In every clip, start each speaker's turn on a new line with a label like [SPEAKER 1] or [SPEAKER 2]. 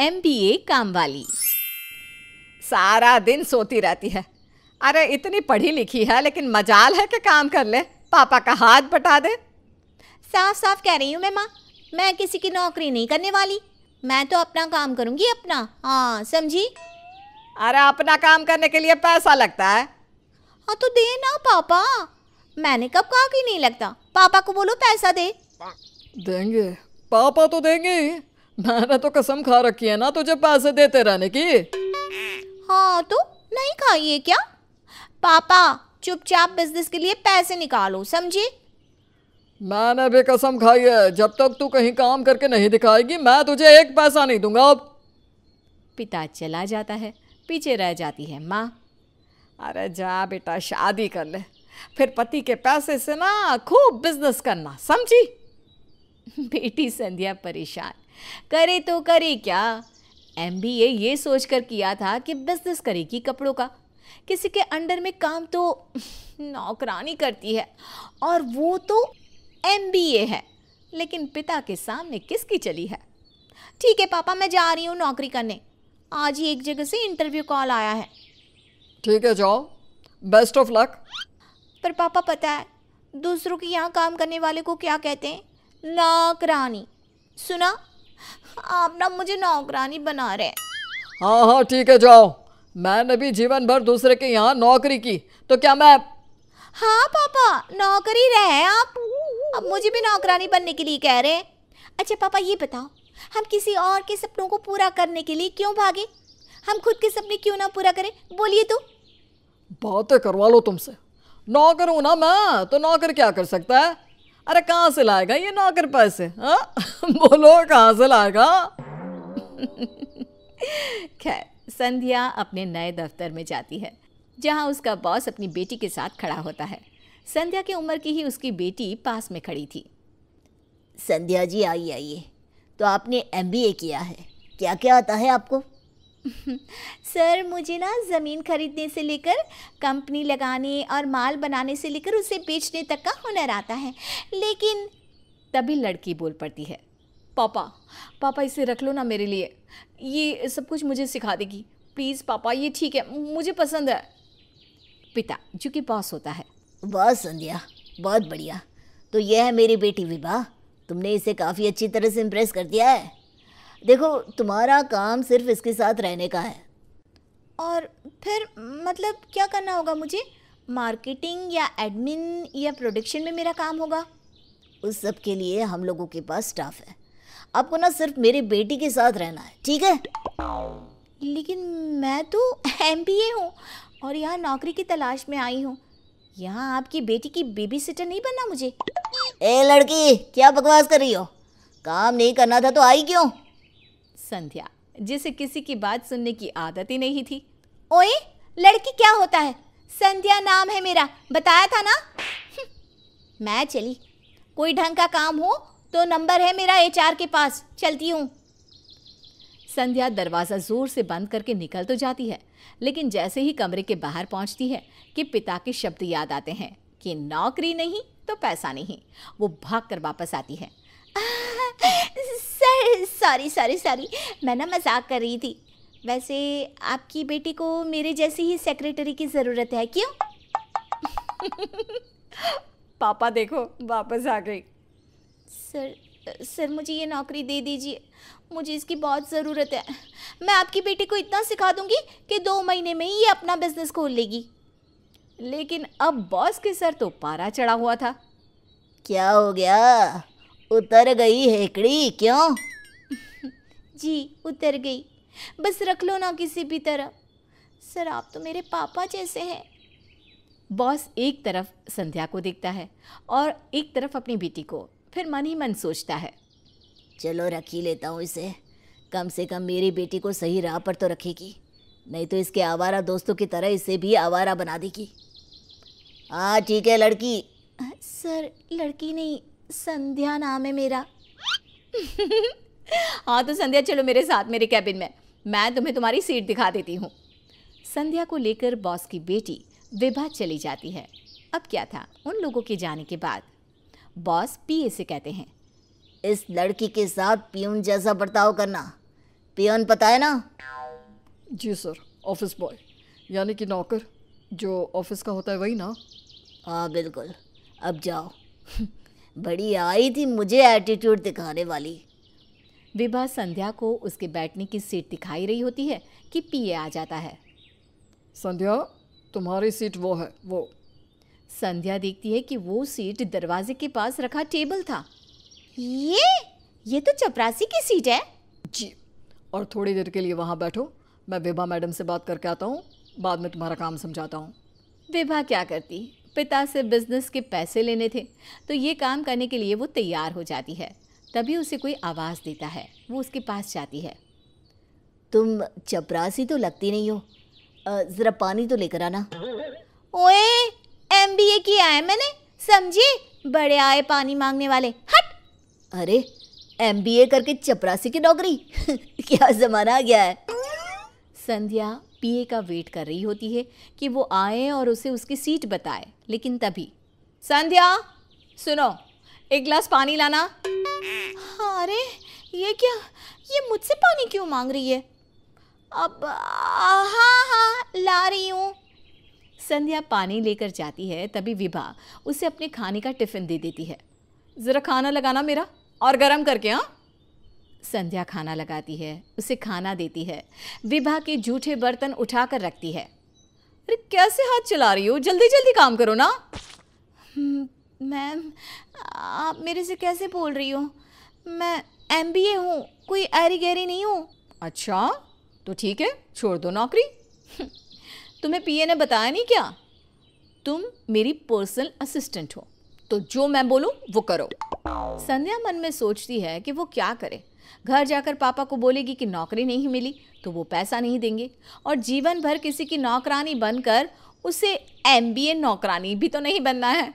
[SPEAKER 1] M B ए काम वाली सारा दिन सोती रहती है अरे इतनी पढ़ी लिखी है लेकिन मजाल है कि काम कर ले पापा का हाथ बटा दे साफ साफ कह रही हूँ मैं माँ मैं किसी की नौकरी नहीं करने वाली मैं तो अपना काम करूँगी अपना हाँ समझी अरे अपना काम करने के लिए पैसा लगता है हाँ तो दे ना पापा मैंने कब कहा कि नहीं लगता पापा को
[SPEAKER 2] बोलो पैसा दे देंगे पापा तो देंगे मैंने तो कसम खा रखी है ना तुझे पैसे देते रहने की हाँ तो नहीं खाई है क्या
[SPEAKER 1] पापा चुपचाप बिजनेस के लिए पैसे निकालो समझे
[SPEAKER 2] मैंने भी कसम खाई है जब तक तू कहीं काम करके नहीं दिखाएगी मैं तुझे एक पैसा नहीं दूंगा अब
[SPEAKER 1] पिता चला जाता है पीछे रह जाती है माँ अरे जा बेटा शादी कर ले फिर पति के पैसे से ना खूब बिजनेस करना समझी बेटी संध्या परेशान करे तो करे क्या एम बी ए ये सोच कर किया था कि बिजनेस करेगी कपड़ों का किसी के अंडर में काम तो नौकरानी करती है और वो तो एम बी ए है लेकिन पिता के सामने किसकी चली है ठीक है पापा मैं जा रही हूँ नौकरी करने आज ही एक जगह से इंटरव्यू कॉल आया है ठीक है जाओ बेस्ट ऑफ लक पर पापा पता है दूसरों के यहाँ काम करने वाले को क्या कहते हैं नौकरानी सुना आप ना मुझे नौकरानी बना रहे हैं
[SPEAKER 2] हाँ हाँ ठीक है जाओ मैंने भी जीवन भर दूसरे के यहाँ नौकरी की तो क्या मैं
[SPEAKER 1] हाँ पापा नौकरी रहे आप अब मुझे भी नौकरानी बनने के लिए कह रहे हैं अच्छा पापा ये बताओ हम किसी और के सपनों को पूरा करने के लिए क्यों भागे हम खुद के सपने क्यों ना पूरा करें बोलिए तो
[SPEAKER 2] बातें करवा लो तुमसे नौकर हूँ ना मैं तो नौकर क्या कर सकता है अरे कहाँ से लाएगा ये नौकर पैसे हाँ बोलो कहाँ से लाएगा खैर
[SPEAKER 1] संध्या अपने नए दफ्तर में जाती है जहाँ उसका बॉस अपनी बेटी के साथ खड़ा होता है संध्या की उम्र की ही उसकी बेटी पास में खड़ी थी संध्या जी आइए आइए तो आपने एम किया है क्या क्या आता है आपको सर मुझे ना ज़मीन खरीदने से लेकर कंपनी लगाने और माल बनाने से लेकर उसे बेचने तक का हुनर आता है लेकिन तभी लड़की बोल पड़ती है पापा पापा इसे रख लो ना मेरे लिए ये सब कुछ मुझे सिखा देगी प्लीज़ पापा ये ठीक है मुझे पसंद है पिता जो कि बॉस होता है वाह संध्या बहुत बढ़िया तो यह है मेरी बेटी विवाह तुमने इसे काफ़ी अच्छी तरह से इम्प्रेस कर दिया है देखो तुम्हारा काम सिर्फ इसके साथ रहने का है और फिर मतलब क्या करना होगा मुझे मार्केटिंग या एडमिन या प्रोडक्शन में, मेरा काम होगा उस सब के लिए हम लोगों के पास स्टाफ है आपको ना सिर्फ मेरे बेटी के साथ रहना है ठीक है लेकिन मैं तो एम बी ए हूँ और यहाँ नौकरी की तलाश में आई हूँ यहाँ आपकी बेटी की बेबी सिटर नहीं बनना मुझे ए लड़की क्या बकवास कर रही हो काम नहीं करना था तो आई क्यों संध्या जिसे किसी की बात सुनने की आदत ही नहीं थी ओए लड़की क्या होता है संध्या नाम है मेरा बताया था ना हम्म, मैं चली कोई ढंग का काम हो तो नंबर है मेरा एचआर के पास चलती हूँ संध्या दरवाज़ा ज़ोर से बंद करके निकल तो जाती है लेकिन जैसे ही कमरे के बाहर पहुँचती है कि पिता के शब्द याद आते हैं कि नौकरी नहीं तो पैसा नहीं वो भाग कर वापस आती है सर सॉरी सॉरी सॉरी मैं ना मजाक कर रही थी वैसे आपकी बेटी को मेरे जैसी ही सेक्रेटरी की ज़रूरत है क्यों पापा देखो वापस आ गई सर सर मुझे ये नौकरी दे दीजिए मुझे इसकी बहुत ज़रूरत है मैं आपकी बेटी को इतना सिखा दूंगी कि दो महीने में ही ये अपना बिजनेस खोल लेगी लेकिन अब बॉस के सर तो पारा चढ़ा हुआ था क्या हो गया उतर गई हेकड़ी क्यों जी उतर गई बस रख लो ना किसी भी तरह सर आप तो मेरे पापा जैसे हैं बॉस एक तरफ संध्या को देखता है और एक तरफ अपनी बेटी को फिर मन ही मन सोचता है चलो रख ही लेता हूँ इसे कम से कम मेरी बेटी को सही राह पर तो रखेगी नहीं तो इसके आवारा दोस्तों की तरह इसे भी आवारा बना देगी हाँ ठीक है लड़की सर लड़की नहीं संध्या नाम है मेरा हाँ तो संध्या चलो मेरे साथ मेरे कैबिन में मैं तुम्हें तुम्हारी सीट दिखा देती हूँ संध्या को लेकर बॉस की बेटी विभा चली जाती है अब क्या था उन लोगों के जाने के बाद बॉस पीए से कहते हैं इस लड़की के साथ पियून जैसा बर्ताव करना
[SPEAKER 2] पियून पता है ना जी सर ऑफिस बॉय यानी कि नौकर जो ऑफिस का होता है वही ना हाँ बिल्कुल अब जाओ बड़ी
[SPEAKER 1] आई थी मुझे एटीट्यूड दिखाने वाली विभा संध्या को उसके बैठने की सीट दिखाई रही होती है कि पीए आ जाता है संध्या तुम्हारी सीट वो है वो संध्या देखती है कि वो सीट दरवाजे के पास रखा
[SPEAKER 2] टेबल था ये ये तो चपरासी की सीट है जी और थोड़ी देर के लिए वहाँ बैठो मैं विभा मैडम से बात करके आता हूँ बाद में तुम्हारा काम समझाता हूँ
[SPEAKER 1] विभा क्या करती पिता से बिजनेस के पैसे लेने थे तो ये काम करने के लिए वो तैयार हो जाती है तभी उसे कोई आवाज़ देता है वो उसके पास जाती है तुम चपरासी तो लगती नहीं हो ज़रा पानी तो लेकर आना ओए एम बी ए किया है मैंने समझी बड़े आए पानी मांगने वाले हट अरे एम बी ए करके चपरासी की नौकरी क्या ज़माना आ गया है संध्या पीए का वेट कर रही होती है कि वो आए और उसे उसकी सीट बताए लेकिन तभी संध्या सुनो एक गिलास पानी लाना हाँ अरे ये क्या ये मुझसे पानी क्यों मांग रही है अब हाँ हाँ ला रही हूँ संध्या पानी लेकर जाती है तभी विभा उसे अपने खाने का टिफ़िन दे देती है ज़रा खाना लगाना मेरा और गरम करके हाँ संध्या खाना लगाती है उसे खाना देती है विभा के जूठे बर्तन उठाकर रखती है अरे कैसे हाथ चला रही हो जल्दी जल्दी काम करो ना हम्म, मैम आप मेरे से कैसे बोल रही हो मैं एम बी ए हूँ कोई ऐरी गहरी नहीं हूँ अच्छा तो ठीक है छोड़ दो नौकरी तुम्हें पी ए ने बताया नहीं क्या तुम मेरी पर्सनल असिस्टेंट हो तो जो मैं बोलूँ वो करो संध्या मन में सोचती है कि वो क्या करे घर जाकर पापा को बोलेगी कि नौकरी नहीं मिली तो वो पैसा नहीं देंगे और जीवन भर किसी की नौकरानी बनकर उसे एम नौकरानी भी तो नहीं बनना है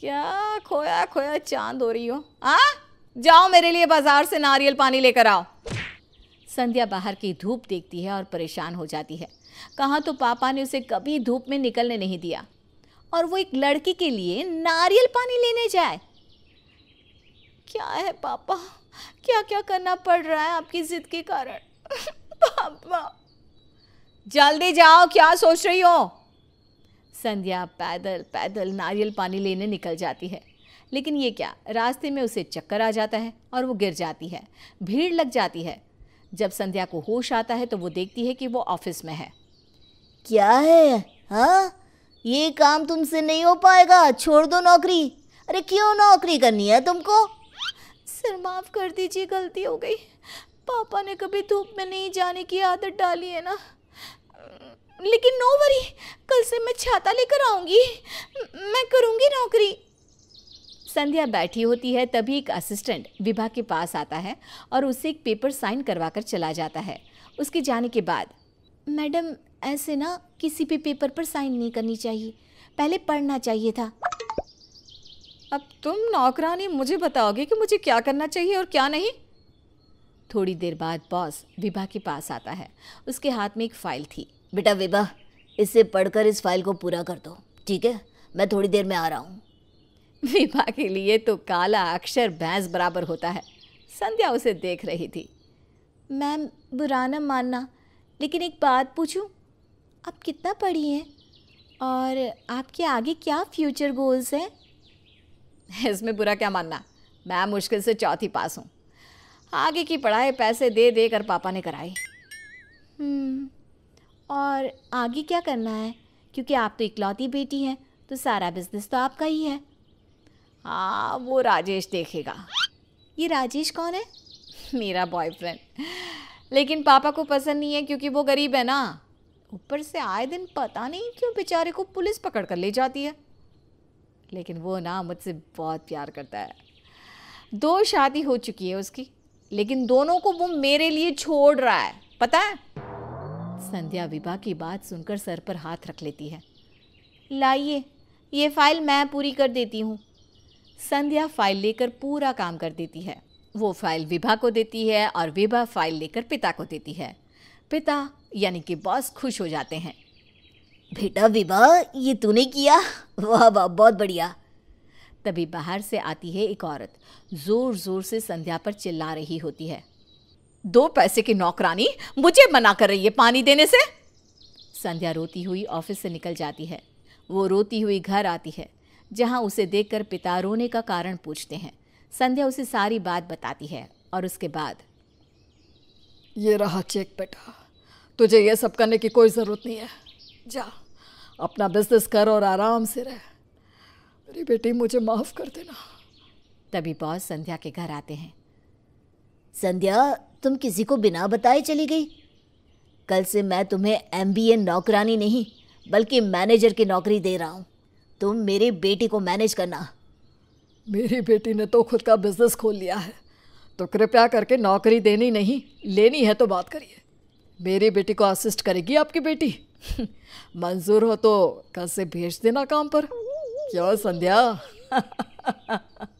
[SPEAKER 1] क्या खोया खोया चांद हो रही हो आ जाओ मेरे लिए बाजार से नारियल पानी लेकर आओ संध्या बाहर की धूप देखती है और परेशान हो जाती है कहाँ तो पापा ने उसे कभी धूप में निकलने नहीं दिया और वो एक लड़की के लिए नारियल पानी लेने जाए क्या है पापा क्या क्या करना पड़ रहा है आपकी जिद के कारण पापा जल्दी जाओ क्या सोच रही हो संध्या पैदल पैदल नारियल पानी लेने निकल जाती है लेकिन ये क्या रास्ते में उसे चक्कर आ जाता है और वो गिर जाती है भीड़ लग जाती है जब संध्या को होश आता है तो वो देखती है कि वो ऑफिस में है क्या है हाँ ये काम तुमसे नहीं हो पाएगा छोड़ दो नौकरी अरे क्यों नौकरी करनी है तुमको सर माफ़ कर दीजिए गलती हो गई पापा ने कभी धूप में नहीं जाने की आदत डाली है ना लेकिन नो वरी कल से मैं छाता लेकर आऊँगी मैं करूँगी नौकरी संध्या बैठी होती है तभी एक असिस्टेंट विभा के पास आता है और उसे एक पेपर साइन करवा कर चला जाता है उसके जाने के बाद मैडम ऐसे ना किसी भी पेपर पर साइन नहीं करनी चाहिए पहले पढ़ना चाहिए था अब तुम नौकरानी मुझे बताओगे कि मुझे क्या करना चाहिए और क्या नहीं थोड़ी देर बाद बॉस विभा के पास आता है उसके हाथ में एक फ़ाइल थी बेटा विभा इसे पढ़कर इस फाइल को पूरा कर दो ठीक है मैं थोड़ी देर में आ रहा हूँ विभा के लिए तो काला अक्षर भैंस बराबर होता है संध्या उसे देख रही थी मैम बुरा न मानना लेकिन एक बात पूछूं आप कितना पढ़ी हैं और आपके आगे क्या फ्यूचर गोल्स हैं इसमें बुरा क्या मानना मैं मुश्किल से चौथी पास हूँ आगे की पढ़ाई पैसे दे दे कर पापा ने कराई हम्म, और आगे क्या करना है क्योंकि आप तो इकलौती बेटी हैं तो सारा बिजनेस तो आपका ही है हाँ वो राजेश देखेगा ये राजेश कौन है मेरा बॉयफ्रेंड लेकिन पापा को पसंद नहीं है क्योंकि वो गरीब है ना ऊपर से आए दिन पता नहीं क्यों बेचारे को पुलिस पकड़ कर ले जाती है लेकिन वो ना मुझसे बहुत प्यार करता है दो शादी हो चुकी है उसकी लेकिन दोनों को वो मेरे लिए छोड़ रहा है पता है संध्या विभा की बात सुनकर सर पर हाथ रख लेती है लाइए ये फाइल मैं पूरी कर देती हूँ संध्या फाइल लेकर पूरा काम कर देती है वो फाइल विभा को देती है और विभा फाइल लेकर पिता को देती है पिता यानी कि बॉस खुश हो जाते हैं बेटा विवाह ये तूने किया वाह वाह बहुत बढ़िया तभी बाहर से आती है एक औरत ज़ोर ज़ोर से संध्या पर चिल्ला रही होती है दो पैसे की नौकरानी मुझे मना कर रही है पानी देने से संध्या रोती हुई ऑफिस से निकल जाती है वो रोती हुई घर आती है जहाँ उसे देखकर पिता रोने का कारण पूछते हैं संध्या उसे सारी बात बताती है और उसके बाद ये
[SPEAKER 2] रहा चेक बेटा तुझे यह सब करने की कोई ज़रूरत नहीं है जा अपना बिजनेस कर और आराम से रह मेरी बेटी मुझे माफ़ कर देना
[SPEAKER 1] तभी बॉस संध्या के घर आते हैं संध्या तुम किसी को बिना बताए चली गई कल से मैं तुम्हें एम नौकरानी नहीं बल्कि मैनेजर
[SPEAKER 2] की नौकरी दे रहा हूँ तुम मेरी बेटी को मैनेज करना मेरी बेटी ने तो खुद का बिजनेस खोल लिया है तो कृपया करके नौकरी देनी नहीं लेनी है तो बात करिए मेरी बेटी को असिस्ट करेगी आपकी बेटी मंजूर हो तो कल से भेज देना काम पर क्यों संध्या